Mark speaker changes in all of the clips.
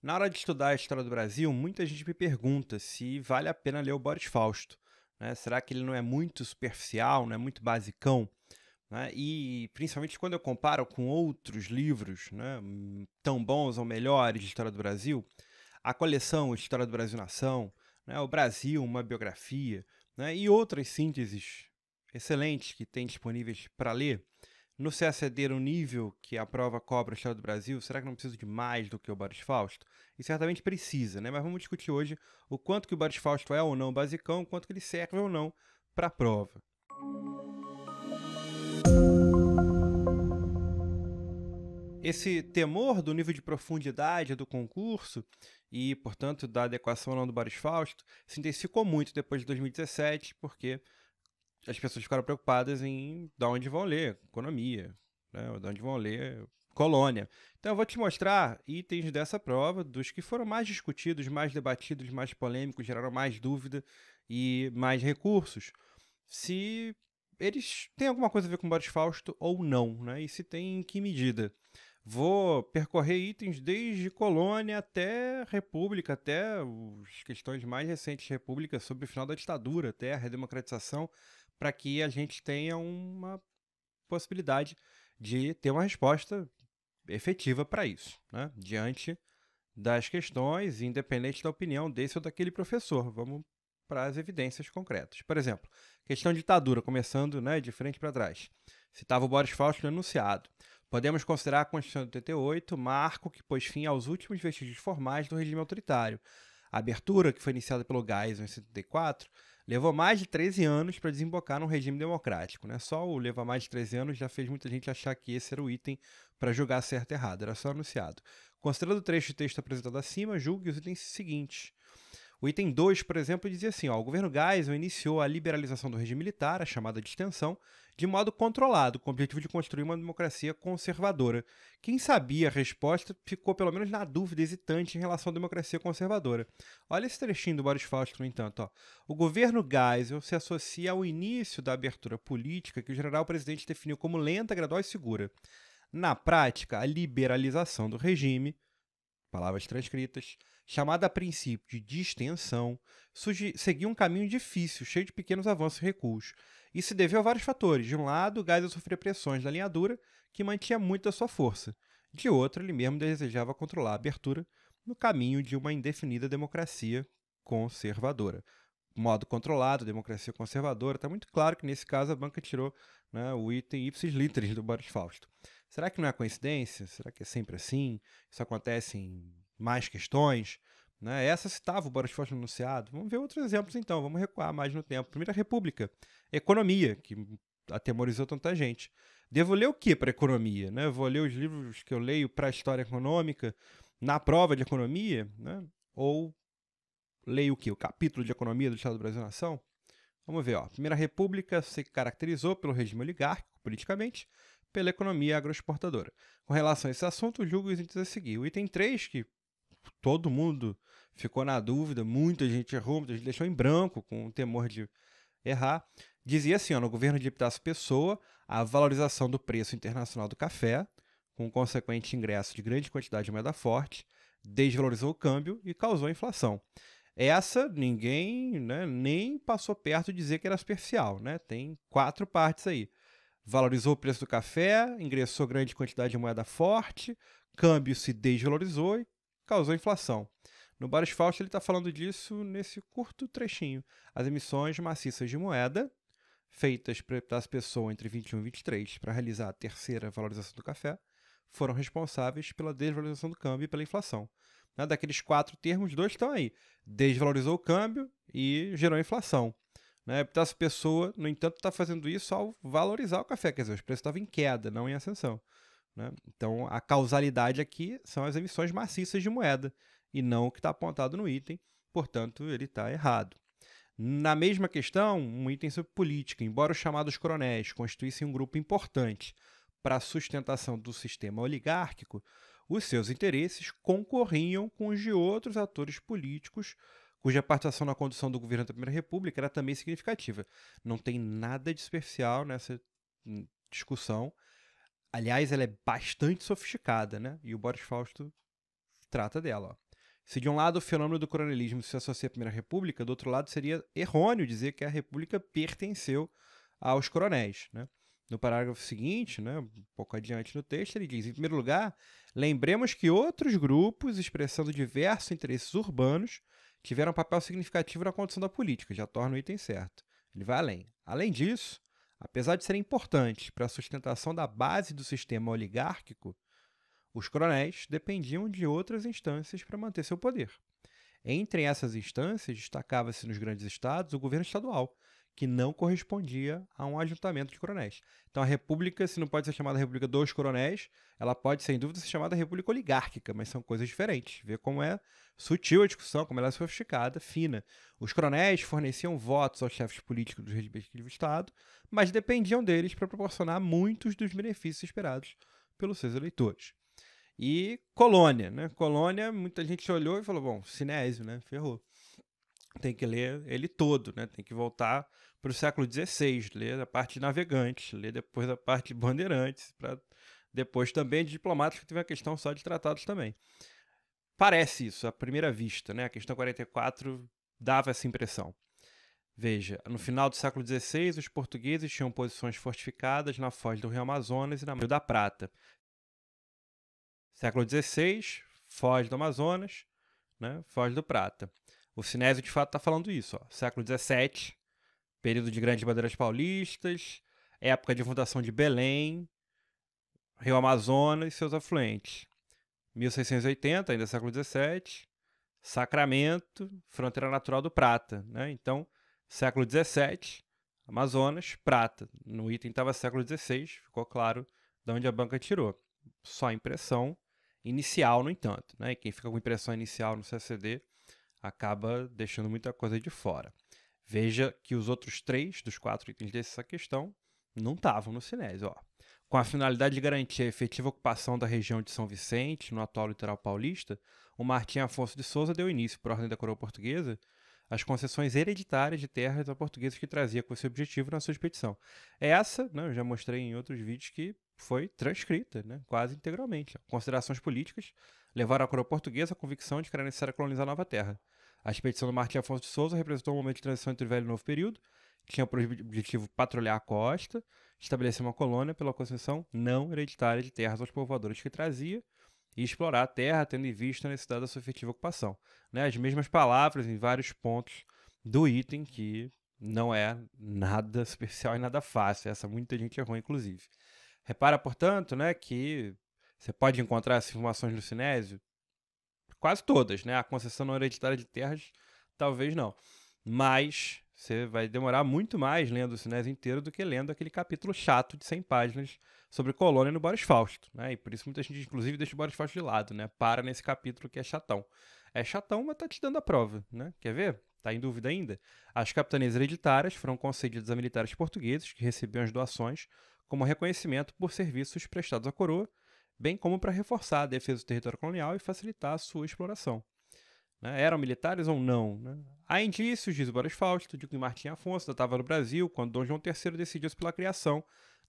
Speaker 1: Na hora de estudar a história do Brasil, muita gente me pergunta se vale a pena ler o Boris Fausto. Né? Será que ele não é muito superficial, não é muito basicão? Né? E principalmente quando eu comparo com outros livros né, tão bons ou melhores de história do Brasil, a coleção História do Brasil Nação, né, o Brasil, uma biografia, né, e outras sínteses excelentes que tem disponíveis para ler, no CACD, no nível que a prova cobra o Estado do Brasil, será que não precisa de mais do que o Boris Fausto? E certamente precisa, né? Mas vamos discutir hoje o quanto que o Boris Fausto é ou não basicão, o quanto que ele serve ou não para a prova. Esse temor do nível de profundidade do concurso e, portanto, da adequação ou não do Boris Fausto se intensificou muito depois de 2017, porque as pessoas ficaram preocupadas em de onde vão ler, economia, né? de onde vão ler, colônia. Então eu vou te mostrar itens dessa prova, dos que foram mais discutidos, mais debatidos, mais polêmicos, geraram mais dúvida e mais recursos. Se eles têm alguma coisa a ver com Boris Fausto ou não, né? E se tem em que medida. Vou percorrer itens desde colônia até república, até as questões mais recentes de república, sobre o final da ditadura, até a redemocratização para que a gente tenha uma possibilidade de ter uma resposta efetiva para isso, né? diante das questões, independente da opinião desse ou daquele professor. Vamos para as evidências concretas. Por exemplo, questão de ditadura, começando né, de frente para trás. Citava o Boris Fausto no enunciado. Podemos considerar a Constituição de 88 marco que pôs fim aos últimos vestígios formais do regime autoritário. A abertura, que foi iniciada pelo Geisel em 74, Levou mais de 13 anos para desembocar num regime democrático. Né? Só o levar mais de 13 anos já fez muita gente achar que esse era o item para julgar certo e errado, era só anunciado. Considerando o trecho de texto apresentado acima, julgue os itens seguintes. O item 2, por exemplo, dizia assim: ó, o governo Geisel iniciou a liberalização do regime militar, a chamada distensão, de modo controlado, com o objetivo de construir uma democracia conservadora. Quem sabia a resposta ficou, pelo menos, na dúvida hesitante em relação à democracia conservadora. Olha esse trechinho do Boris Fausto, no entanto. Ó. O governo Geisel se associa ao início da abertura política que o general-presidente definiu como lenta, gradual e segura. Na prática, a liberalização do regime, palavras transcritas, chamada a princípio de distensão, seguia um caminho difícil, cheio de pequenos avanços e recuos. Isso se deveu a vários fatores. De um lado, o Geisel sofria pressões da linha dura, que mantinha muito a sua força. De outro, ele mesmo desejava controlar a abertura no caminho de uma indefinida democracia conservadora. Modo controlado, democracia conservadora. Está muito claro que nesse caso a banca tirou né, o item ipsis literis do Boris Fausto. Será que não é coincidência? Será que é sempre assim? Isso acontece em mais questões. Né? Essa citava o Boris no anunciado. Vamos ver outros exemplos então, vamos recuar mais no tempo. Primeira República, economia, que atemorizou tanta gente. Devo ler o que para economia? Né? Vou ler os livros que eu leio para história econômica na prova de economia? Né? Ou leio o que? O capítulo de economia do Estado do Brasil Nação? Vamos ver. Ó. Primeira República se caracterizou pelo regime oligárquico, politicamente, pela economia agroexportadora. Com relação a esse assunto, julgo os itens a seguir. O item 3, que todo mundo ficou na dúvida, muita gente errou, muita gente deixou em branco com o temor de errar. Dizia assim, ó, no governo de Epitácio Pessoa, a valorização do preço internacional do café, com o consequente ingresso de grande quantidade de moeda forte, desvalorizou o câmbio e causou inflação. Essa ninguém né, nem passou perto de dizer que era superficial, né? Tem quatro partes aí. Valorizou o preço do café, ingressou grande quantidade de moeda forte, câmbio se desvalorizou e causou inflação. No Boris Fausto ele está falando disso nesse curto trechinho. As emissões maciças de moeda, feitas para as pessoas entre 21 e 23 para realizar a terceira valorização do café, foram responsáveis pela desvalorização do câmbio e pela inflação. Né? Daqueles quatro termos, dois estão aí. Desvalorizou o câmbio e gerou inflação. Né? Então, essa pessoa, no entanto, está fazendo isso ao valorizar o café, quer dizer, os preços estavam em queda, não em ascensão. Né? Então, a causalidade aqui são as emissões maciças de moeda e não o que está apontado no item, portanto, ele está errado. Na mesma questão, um item sobre política. Embora os chamados coronéis constituíssem um grupo importante para a sustentação do sistema oligárquico, os seus interesses concorriam com os de outros atores políticos cuja participação na condução do governo da Primeira República era também significativa. Não tem nada de especial nessa hum, discussão Aliás, ela é bastante sofisticada, né? E o Boris Fausto trata dela. Ó. Se de um lado o fenômeno do coronelismo se associa à Primeira República, do outro lado seria errôneo dizer que a República pertenceu aos coronéis, né? No parágrafo seguinte, né, um pouco adiante no texto, ele diz: em primeiro lugar, lembremos que outros grupos, expressando diversos interesses urbanos, tiveram um papel significativo na condição da política, já torna o item certo. Ele vai além. Além disso, Apesar de serem importantes para a sustentação da base do sistema oligárquico, os coronéis dependiam de outras instâncias para manter seu poder. Entre essas instâncias, destacava-se nos grandes estados o governo estadual, que não correspondia a um ajuntamento de coronéis. Então a república, se não pode ser chamada república dos coronéis, ela pode, sem dúvida, ser chamada república oligárquica, mas são coisas diferentes. Vê como é sutil a discussão, como ela é sofisticada, fina. Os coronéis forneciam votos aos chefes políticos do respectivos estados, mas dependiam deles para proporcionar muitos dos benefícios esperados pelos seus eleitores. E colônia, né? Colônia, muita gente olhou e falou, bom, cinésio, né? Ferrou tem que ler ele todo, né? Tem que voltar para o século XVI, ler a parte de navegantes, ler depois a parte de bandeirantes, para depois também de diplomatas, que tiveram a questão só de tratados também. Parece isso, à primeira vista, né? A questão 44 dava essa impressão. Veja, no final do século XVI, os portugueses tinham posições fortificadas na foz do Rio Amazonas e na Rio da Prata. Século XVI, foz do Amazonas, né? foz do Prata. O Sinésio, de fato, está falando isso. Ó. Século XVII, período de grandes bandeiras paulistas, época de fundação de Belém, Rio Amazonas e seus afluentes. 1680, ainda século XVII, Sacramento, fronteira natural do Prata. Né? Então, século XVII, Amazonas, Prata. No item estava século XVI, ficou claro de onde a banca tirou. Só impressão inicial, no entanto. Né? E quem fica com impressão inicial no CCD acaba deixando muita coisa de fora. Veja que os outros três dos quatro itens dessa questão não estavam no Sinés. Ó. Com a finalidade de garantir a efetiva ocupação da região de São Vicente, no atual litoral paulista, o Martim Afonso de Souza deu início, por ordem da coroa portuguesa, às concessões hereditárias de terras a portugueses que trazia com esse objetivo na sua expedição. Essa, né, eu já mostrei em outros vídeos que foi transcrita né, quase integralmente. Considerações políticas levaram a coroa portuguesa à convicção de que era necessário colonizar a nova terra. A expedição do Martim Afonso de Souza representou um momento de transição entre o velho e o novo período, que tinha por objetivo patrulhar a costa, estabelecer uma colônia pela concessão não hereditária de terras aos povoadores que trazia e explorar a terra, tendo em vista a necessidade da sua efetiva ocupação. Né? As mesmas palavras em vários pontos do item, que não é nada especial e nada fácil. Essa muita gente errou, inclusive. Repara, portanto, né, que você pode encontrar essas informações no Sinésio Quase todas, né? A concessão não hereditária de terras, talvez não. Mas você vai demorar muito mais lendo o Sinés inteiro do que lendo aquele capítulo chato de 100 páginas sobre colônia no Boris Fausto, né? E por isso muita gente, inclusive, deixa o Boris Fausto de lado, né? Para nesse capítulo que é chatão. É chatão, mas tá te dando a prova, né? Quer ver? Tá em dúvida ainda? As capitanias hereditárias foram concedidas a militares portugueses que recebiam as doações como reconhecimento por serviços prestados à coroa bem como para reforçar a defesa do território colonial e facilitar a sua exploração. Né? Eram militares ou não? Né? Há indícios, diz o Boris Fausto, de que Martim Afonso datava estava no Brasil quando Dom João III decidiu pela criação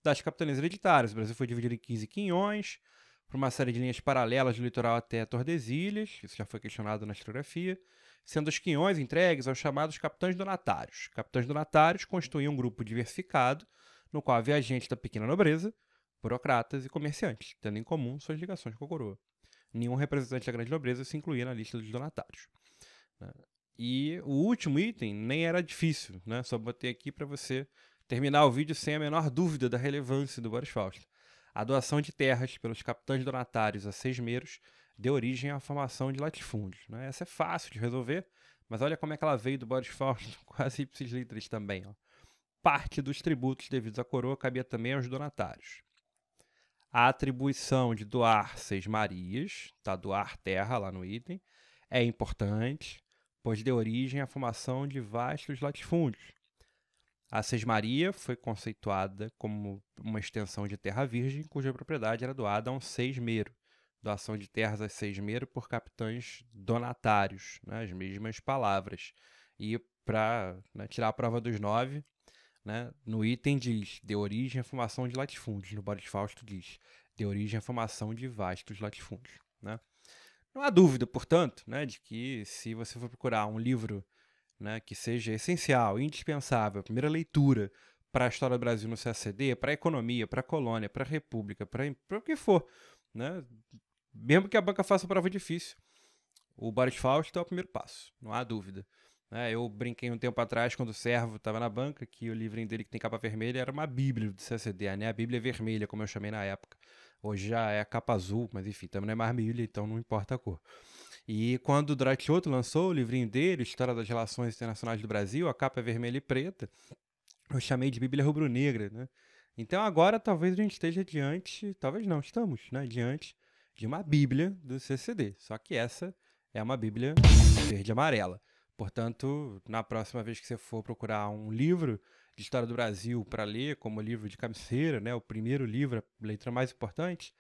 Speaker 1: das capitanias hereditárias. O Brasil foi dividido em 15 quinhões, por uma série de linhas paralelas do litoral até Tordesilhas, isso já foi questionado na historiografia, sendo os quinhões entregues aos chamados capitães donatários. Capitães donatários constituíam um grupo diversificado, no qual havia agentes da pequena nobreza, burocratas e comerciantes, tendo em comum suas ligações com a coroa. Nenhum representante da grande nobreza se incluía na lista dos donatários. Né. E o último item nem era difícil, né? Só botei aqui para você terminar o vídeo sem a menor dúvida da relevância do Boris Fausto. A doação de terras pelos capitães donatários a sesmeiros deu origem à formação de latifúndios. Né? Essa é fácil de resolver, mas olha como é que ela veio do Boris Fausto, quase ipsis litteris também. Ó. Parte dos tributos devidos à coroa cabia também aos donatários. A atribuição de doar seis Marias, tá? doar terra lá no item, é importante, pois deu origem à formação de vastos latifúndios. A Seis Maria foi conceituada como uma extensão de terra virgem cuja propriedade era doada a um seismeiro. Doação de terras a seismeiro por capitães donatários, né? as mesmas palavras. E para né, tirar a prova dos nove, né? No item diz, de origem à formação de latifúndios. No Boris Fausto diz, de origem à formação de vastos latifúndios. Né? Não há dúvida, portanto, né, de que se você for procurar um livro né, que seja essencial, indispensável, primeira leitura para a história do Brasil no CACD, para a economia, para a colônia, para a república, para o que for, né? mesmo que a banca faça prova difícil, o Boris Fausto é o primeiro passo, não há dúvida. Né? Eu brinquei um tempo atrás, quando o servo estava na banca, que o livrinho dele que tem capa vermelha era uma bíblia do CCD, né? a bíblia vermelha, como eu chamei na época. Hoje já é a capa azul, mas enfim, também não é Bíblia, então não importa a cor. E quando o Draciotto lançou o livrinho dele, História das Relações Internacionais do Brasil, a capa é vermelha e preta, eu chamei de Bíblia Rubro-Negra, né? Então agora talvez a gente esteja diante, talvez não, estamos, né, diante de uma Bíblia do CCD. Só que essa é uma Bíblia verde-amarela. Portanto, na próxima vez que você for procurar um livro de história do Brasil para ler, como livro de cabeceira, né, o primeiro livro, a letra mais importante,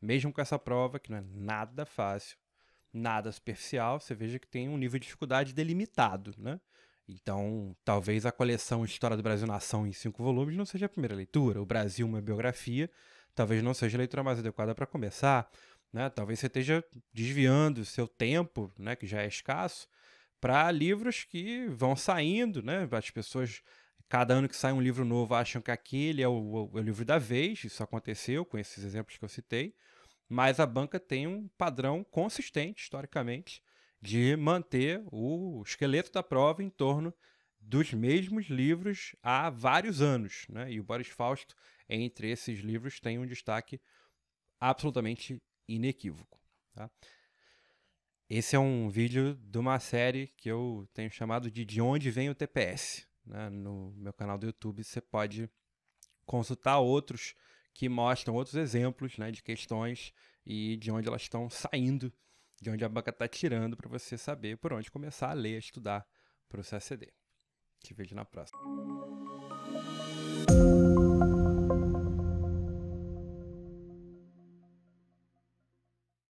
Speaker 1: mesmo com essa prova, que não é nada fácil, nada superficial, você veja que tem um nível de dificuldade delimitado. Né? Então, talvez a coleção História do Brasil Nação em cinco volumes não seja a primeira leitura. O Brasil, uma biografia, talvez não seja a leitura mais adequada para começar. Né? Talvez você esteja desviando o seu tempo, né, que já é escasso, para livros que vão saindo, né? As pessoas, cada ano que sai um livro novo, acham que aquele é o, o, o livro da vez. Isso aconteceu com esses exemplos que eu citei. Mas a banca tem um padrão consistente, historicamente, de manter o esqueleto da prova em torno dos mesmos livros há vários anos. Né? E o Boris Fausto, entre esses livros, tem um destaque absolutamente inequívoco. Tá? Esse é um vídeo de uma série que eu tenho chamado de De Onde Vem o TPS. Né? No meu canal do YouTube você pode consultar outros que mostram outros exemplos né, de questões e de onde elas estão saindo, de onde a banca está tirando, para você saber por onde começar a ler, a estudar para o CACD. Te vejo na próxima.